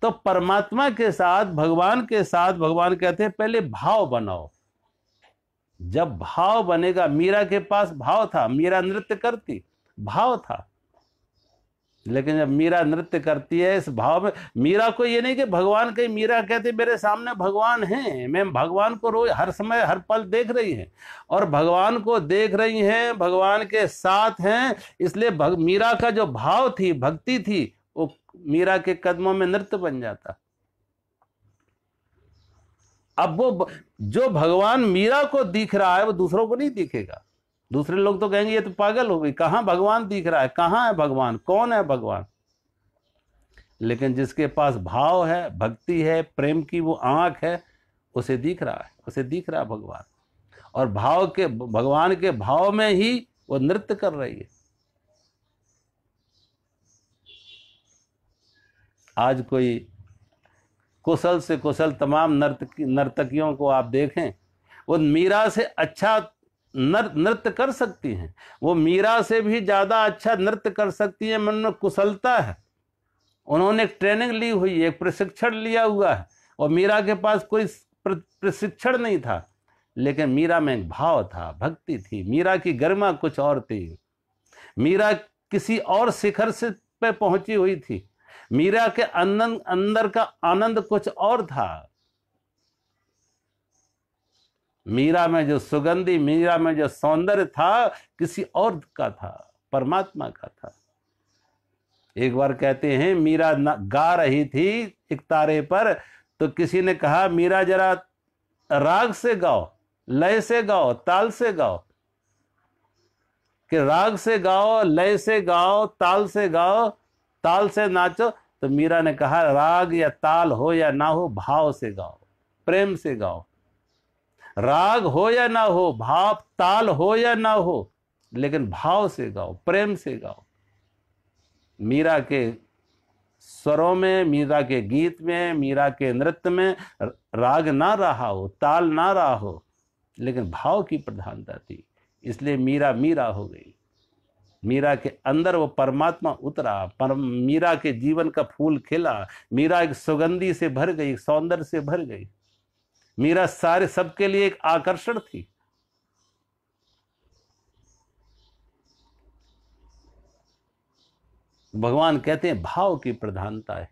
तो परमात्मा के साथ भगवान के साथ भगवान कहते हैं पहले भाव बनाओ जब भाव बनेगा मीरा के पास भाव था मीरा नृत्य करती भाव था लेकिन जब मीरा नृत्य करती है इस भाव में मीरा को ये नहीं कि भगवान कहीं मीरा कहती मेरे सामने भगवान हैं मैं भगवान को रोज हर समय हर पल देख रही हैं और भगवान को देख रही हैं भगवान के साथ हैं इसलिए भग, मीरा का जो भाव थी भक्ति थी वो मीरा के कदमों में नृत्य बन जाता अब वो जो भगवान मीरा को दिख रहा है वो दूसरों को नहीं दिखेगा दूसरे लोग तो कहेंगे ये तो पागल हो गई कहाँ भगवान दिख रहा है कहाँ है भगवान कौन है भगवान लेकिन जिसके पास भाव है भक्ति है प्रेम की वो आँख है उसे दिख रहा है उसे दिख रहा है भगवान और भाव के भगवान के भाव में ही वो नृत्य कर रही है आज कोई कुशल से कुशल तमाम नर्तकी नर्तकियों को आप देखें वो मीरा से अच्छा नृत्य कर सकती हैं वो मीरा से भी ज़्यादा अच्छा नृत्य कर सकती हैं मन में कुशलता है उन्होंने एक ट्रेनिंग ली हुई है एक प्रशिक्षण लिया हुआ है और मीरा के पास कोई प्रशिक्षण नहीं था लेकिन मीरा में एक भाव था भक्ति थी मीरा की गरिमा कुछ और थी मीरा किसी और शिखर से पे पहुंची हुई थी मीरा के अंदर अंदर का आनंद कुछ और था मीरा में जो सुगंधी मीरा में जो सौंदर्य था किसी और का था परमात्मा का था एक बार कहते हैं मीरा गा रही थी एक तारे पर तो किसी ने कहा मीरा जरा राग से गाओ लय से गाओ ताल से गाओ कि राग से गाओ लय से गाओ ताल से गाओ ताल से नाचो तो मीरा ने कहा राग या ताल हो या ना हो भाव से गाओ प्रेम से गाओ राग हो या ना हो भाव ताल हो या ना हो लेकिन भाव से गाओ प्रेम से गाओ मीरा के स्वरों में मीरा के गीत में मीरा के नृत्य में राग ना रहा हो ताल ना रहा हो लेकिन भाव की प्रधानता थी इसलिए मीरा मीरा हो गई मीरा के अंदर वो परमात्मा उतरा पर मीरा के जीवन का फूल खिला मीरा एक सुगंधी से भर गई सौंदर्य से भर गई मीरा सारे सबके लिए एक आकर्षण थी भगवान कहते हैं भाव की प्रधानता है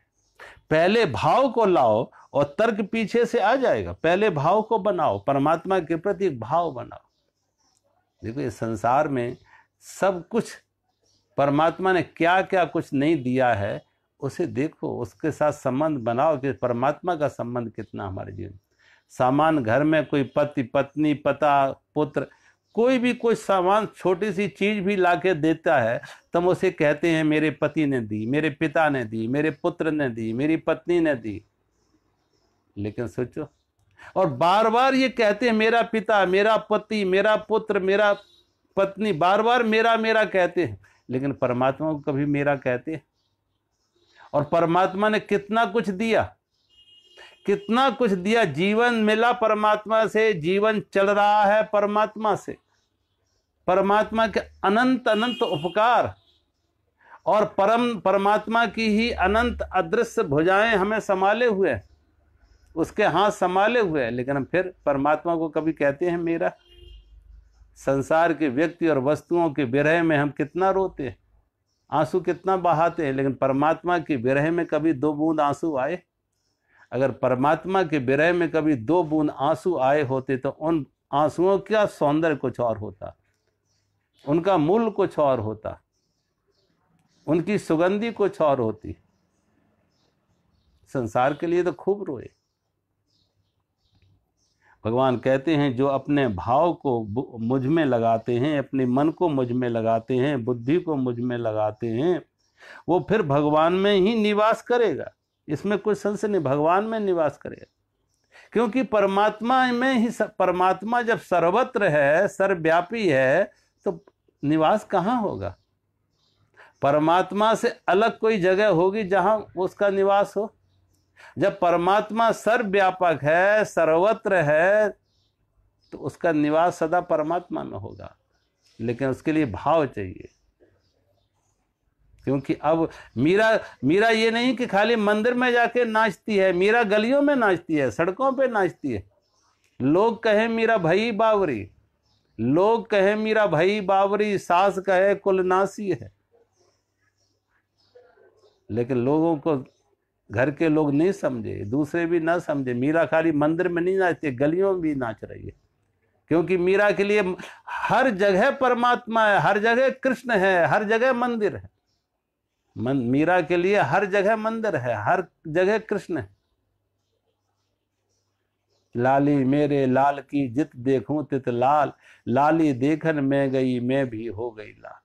पहले भाव को लाओ और तर्क पीछे से आ जाएगा पहले भाव को बनाओ परमात्मा के प्रति एक भाव बनाओ देखो इस संसार में सब कुछ परमात्मा ने क्या क्या कुछ नहीं दिया है उसे देखो उसके साथ संबंध बनाओ कि परमात्मा का संबंध कितना हमारे जीवन सामान घर में कोई पति पत्नी पता पुत्र कोई भी कोई सामान छोटी सी चीज़ भी ला देता है तो हम उसे कहते हैं मेरे पति ने दी मेरे पिता ने दी मेरे पुत्र ने दी मेरी पत्नी ने दी लेकिन सोचो और बार बार ये कहते हैं मेरा पिता मेरा पति मेरा पुत्र मेरा पत्नी बार बार मेरा मेरा कहते हैं लेकिन परमात्मा को कभी मेरा कहते हैं और परमात्मा ने कितना कुछ दिया कितना कुछ दिया जीवन मिला परमात्मा से जीवन चल रहा है परमात्मा से परमात्मा के अनंत अनंत उपकार और परम परमात्मा की ही अनंत अदृश्य भुजाएं हमें संभाले हुए हैं उसके हाथ संभाले हुए हैं लेकिन हम फिर परमात्मा को कभी कहते हैं मेरा संसार के व्यक्ति और वस्तुओं के विरह में हम कितना रोते हैं आंसू कितना बहाते हैं लेकिन परमात्मा के विरह में कभी दो बूंद आंसू आए अगर परमात्मा के विरह में कभी दो बूंद आंसू आए होते तो उन आंसुओं का सौंदर्य कुछ और होता उनका मूल कुछ और होता उनकी सुगंधी कुछ और होती संसार के लिए तो खूब रोए भगवान कहते हैं जो अपने भाव को मुझ में लगाते हैं अपने मन को मुझ में लगाते हैं बुद्धि को मुझ में लगाते हैं वो फिर भगवान में ही निवास करेगा इसमें कोई संशय नहीं भगवान में निवास करेगा क्योंकि परमात्मा में ही परमात्मा जब सर्वत्र है सर्वव्यापी है तो निवास कहाँ होगा परमात्मा से अलग कोई जगह होगी जहाँ उसका निवास हो जब परमात्मा सर्वव्यापक है सर्वत्र है तो उसका निवास सदा परमात्मा में होगा लेकिन उसके लिए भाव चाहिए क्योंकि अब मीरा मीरा ये नहीं कि खाली मंदिर में जाके नाचती है मीरा गलियों में नाचती है सड़कों पे नाचती है लोग कहें मीरा भई बावरी लोग कहें मीरा भई बावरी सास कहे कुलनासी है लेकिन लोगों को घर के लोग नहीं समझे दूसरे भी ना समझे मीरा खाली मंदिर में नहीं नाचती गलियों में भी नाच रही है क्योंकि मीरा के लिए हर जगह परमात्मा है हर जगह कृष्ण है हर जगह मंदिर है मन मीरा के लिए हर जगह मंदिर है हर जगह कृष्ण है लाली मेरे लाल की जित देखूं तित लाल लाली देखन मैं गई मैं भी हो गई लाल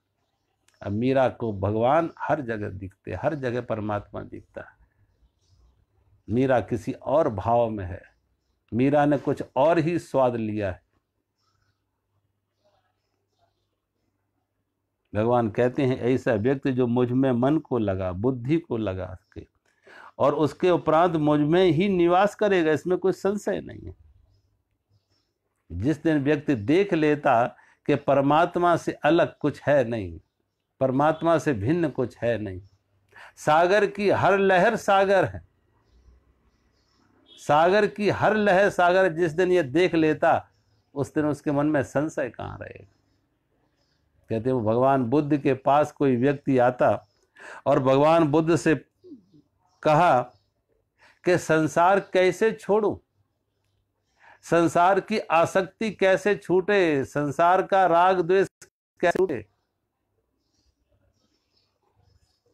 अब मीरा को भगवान हर जगह दिखते हर जगह परमात्मा दिखता है मीरा किसी और भाव में है मीरा ने कुछ और ही स्वाद लिया है भगवान कहते हैं ऐसा व्यक्ति जो मुझ में मन को लगा बुद्धि को लगा के और उसके उपरांत मुझ में ही निवास करेगा इसमें कोई संशय नहीं है जिस दिन व्यक्ति देख लेता कि परमात्मा से अलग कुछ है नहीं परमात्मा से भिन्न कुछ है नहीं सागर की हर लहर सागर है सागर की हर लहर सागर जिस दिन यह देख लेता उस दिन उसके मन में संशय कहाँ रहेगा कहते वो भगवान बुद्ध के पास कोई व्यक्ति आता और भगवान बुद्ध से कहा कि संसार कैसे छोड़ू संसार की आसक्ति कैसे छूटे संसार का राग द्वेष कैसे छूटे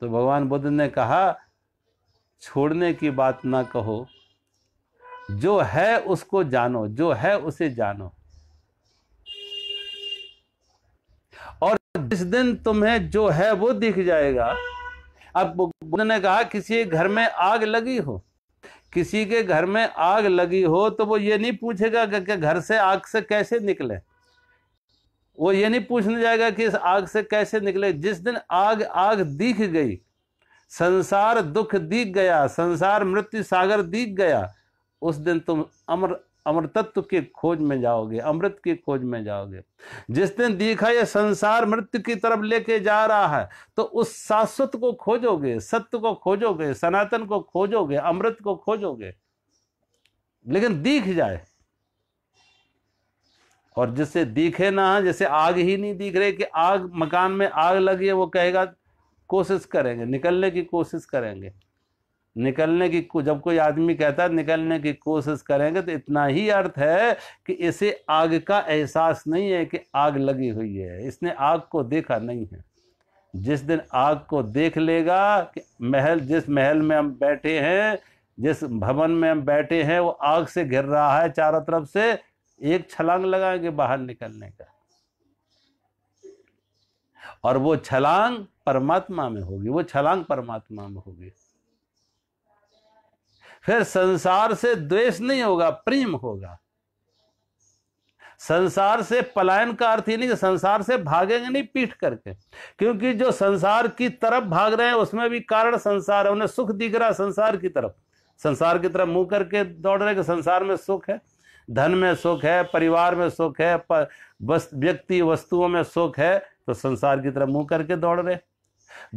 तो भगवान बुद्ध ने कहा छोड़ने की बात ना कहो जो है उसको जानो जो है उसे जानो और जिस दिन तुम्हें जो है वो दिख जाएगा अब बुद्ध ने कहा किसी घर में आग लगी हो किसी के घर में आग लगी हो तो वो ये नहीं पूछेगा कि घर से आग से कैसे निकले वो ये नहीं पूछने जाएगा कि इस आग से कैसे निकले जिस दिन आग आग दिख गई संसार दुख दिख गया संसार मृत्यु सागर दिख गया उस दिन तुम अमर अमृतत्व की खोज में जाओगे अमृत की खोज में जाओगे जिस दिन देखा ये संसार मृत्यु की तरफ लेके जा रहा है तो उस शाश्वत को खोजोगे सत्य को खोजोगे सनातन को खोजोगे अमृत को खोजोगे लेकिन दिख जाए और जिससे दिखे ना जैसे आग ही नहीं दिख रही कि आग मकान में आग लगी है वो कहेगा कोशिश करेंगे निकलने की कोशिश करेंगे निकलने की जब कोई आदमी कहता है निकलने की कोशिश करेंगे तो इतना ही अर्थ है कि इसे आग का एहसास नहीं है कि आग लगी हुई है इसने आग को देखा नहीं है जिस दिन आग को देख लेगा कि महल जिस महल में हम बैठे हैं जिस भवन में हम बैठे हैं वो आग से घिर रहा है चारों तरफ से एक छलांग लगाएंगे बाहर निकलने का और वो छलांग परमात्मा में होगी वो छलांग परमात्मा में होगी फिर संसार से द्वेष नहीं होगा प्रेम होगा संसार से पलायन का अर्थ ही नहीं कि संसार से भागेंगे नहीं पीठ करके क्योंकि जो संसार की तरफ भाग रहे हैं उसमें भी कारण संसार है उन्हें सुख दिख रहा संसार की तरफ संसार की तरफ मुंह करके दौड़ रहे कि संसार में सुख है धन में सुख है परिवार में सुख है व्यक्ति वस्तुओं में सुख है तो संसार की तरफ मुंह करके दौड़ रहे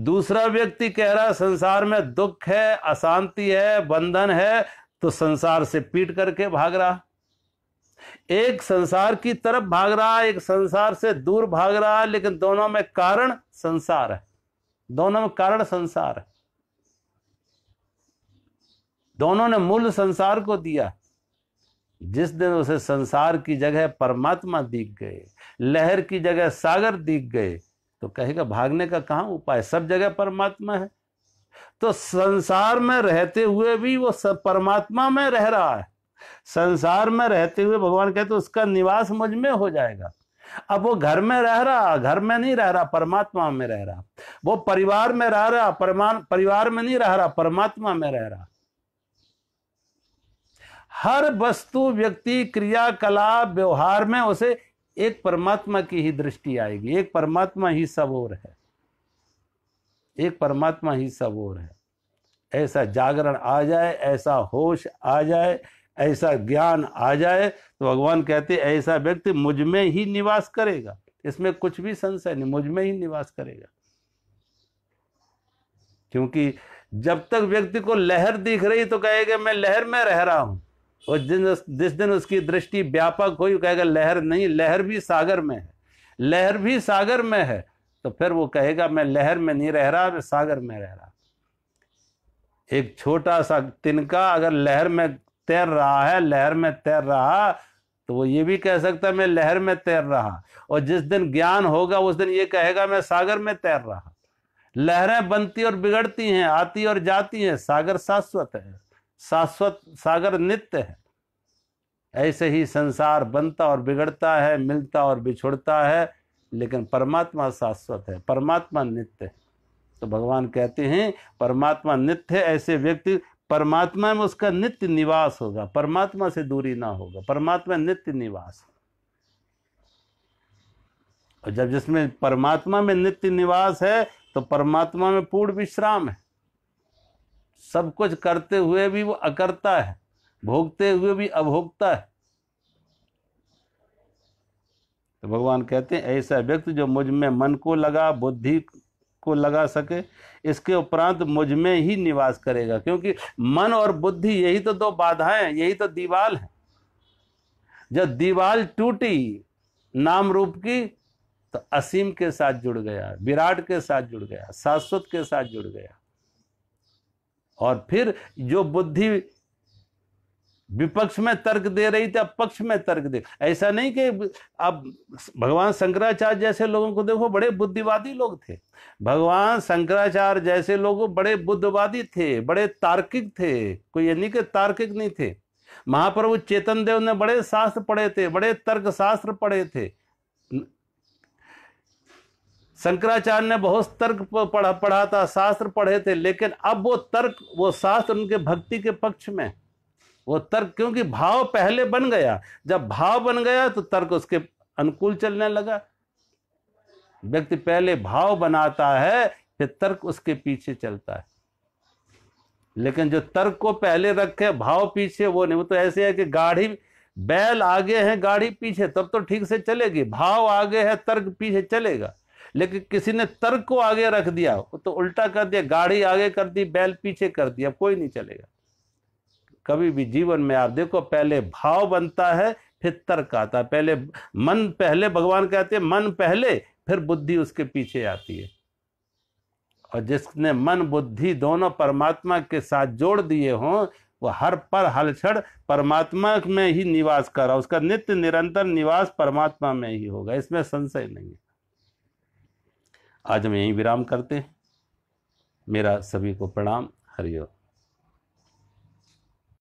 दूसरा व्यक्ति कह रहा है संसार में दुख है अशांति है बंधन है तो संसार से पीट करके भाग रहा एक संसार की तरफ भाग रहा एक संसार से दूर भाग रहा लेकिन दोनों में कारण संसार है दोनों में कारण संसार है दोनों ने मूल संसार को दिया जिस दिन उसे संसार की जगह परमात्मा दिख गए लहर की जगह सागर दिख गए तो कहेगा भागने का कहाँ उपाय सब जगह परमात्मा है तो संसार में रहते हुए भी वो सब परमात्मा में रह रहा है संसार में रहते हुए भगवान कहते तो उसका निवास मुझ में हो जाएगा अब वो घर में रह रहा घर में नहीं रह रहा परमात्मा में रह रहा वो परिवार में रह रहा परमा परिवार में नहीं रह रहा परमात्मा में रह रहा हर वस्तु व्यक्ति क्रियाकलाप व्यवहार में उसे एक परमात्मा की ही दृष्टि आएगी एक परमात्मा ही सब और है एक परमात्मा ही सब और है ऐसा जागरण आ जाए ऐसा होश आ जाए ऐसा ज्ञान आ जाए तो भगवान कहते ऐसा व्यक्ति मुझ में ही निवास करेगा इसमें कुछ भी संशय नहीं मुझ में ही निवास करेगा क्योंकि जब तक व्यक्ति को लहर दिख रही तो कहेगा मैं लहर में रह रहा हूं और जिन जिस दिन उसकी दृष्टि व्यापक हुई कहेगा लहर नहीं लहर भी सागर में है लहर भी सागर में है तो फिर वो कहेगा मैं लहर में नहीं रह रहा मैं सागर में रह रहा एक छोटा सा तिनका अगर लहर में तैर रहा है लहर में तैर रहा तो वो ये भी कह सकता है मैं लहर में तैर रहा और जिस दिन ज्ञान होगा उस दिन ये कहेगा मैं सागर में तैर रहा लहरें बनती और बिगड़ती हैं आती और जाती हैं सागर शाश्वत है शाश्वत सागर नित्य है ऐसे ही संसार बनता और बिगड़ता है मिलता और बिछुड़ता है लेकिन परमात्मा शाश्वत है परमात्मा नित्य है तो भगवान कहते हैं परमात्मा नित्य है ऐसे व्यक्ति परमात्मा में उसका नित्य निवास होगा परमात्मा से दूरी ना होगा परमात्मा नित्य निवास और जब जिसमें परमात्मा में नित्य निवास है तो परमात्मा में पूर्ण विश्राम है सब कुछ करते हुए भी वो अकर्ता है भोगते हुए भी अभोगता है तो भगवान कहते हैं ऐसा व्यक्ति जो मुझ में मन को लगा बुद्धि को लगा सके इसके उपरांत मुझ में ही निवास करेगा क्योंकि मन और बुद्धि यही तो दो बाधाएं हैं यही तो दीवाल है जब दीवाल टूटी नाम रूप की तो असीम के साथ जुड़ गया विराट के साथ जुड़ गया शाश्वत के साथ जुड़ गया और फिर जो बुद्धि विपक्ष में तर्क दे रही थी अब पक्ष में तर्क दे ऐसा नहीं कि अब भगवान शंकराचार्य जैसे लोगों को देखो बड़े बुद्धिवादी लोग थे भगवान शंकराचार्य जैसे लोग बड़े बुद्धवादी थे बड़े तार्किक थे कोई यानी कि तार्किक नहीं थे महाप्रभु चेतन देव ने बड़े शास्त्र पढ़े थे बड़े तर्क शास्त्र पढ़े थे शंकराचार्य ने बहुत तर्क पढ़ा पढ़ा था शास्त्र पढ़े थे लेकिन अब वो तर्क वो शास्त्र उनके भक्ति के पक्ष में वो तर्क क्योंकि भाव पहले बन गया जब भाव बन गया तो तर्क उसके अनुकूल चलने लगा व्यक्ति पहले भाव बनाता है फिर तर्क उसके पीछे चलता है लेकिन जो तर्क को पहले रखे भाव पीछे वो नहीं वो तो ऐसे है कि गाड़ी बैल आगे है गाड़ी पीछे तब तो ठीक से चलेगी भाव आगे है तर्क पीछे चलेगा लेकिन किसी ने तर्क को आगे रख दिया तो उल्टा कर दिया गाड़ी आगे कर दी बैल पीछे कर दिया कोई नहीं चलेगा कभी भी जीवन में आप देखो पहले भाव बनता है फिर तर्क आता है पहले मन पहले भगवान कहते हैं मन पहले फिर बुद्धि उसके पीछे आती है और जिसने मन बुद्धि दोनों परमात्मा के साथ जोड़ दिए हों वह हर पर हल छड़ परमात्मा में ही निवास कर रहा उसका नित्य निरंतर निवास परमात्मा में ही होगा इसमें संशय नहीं है आज हम यहीं विराम करते हैं मेरा सभी को प्रणाम हरिओम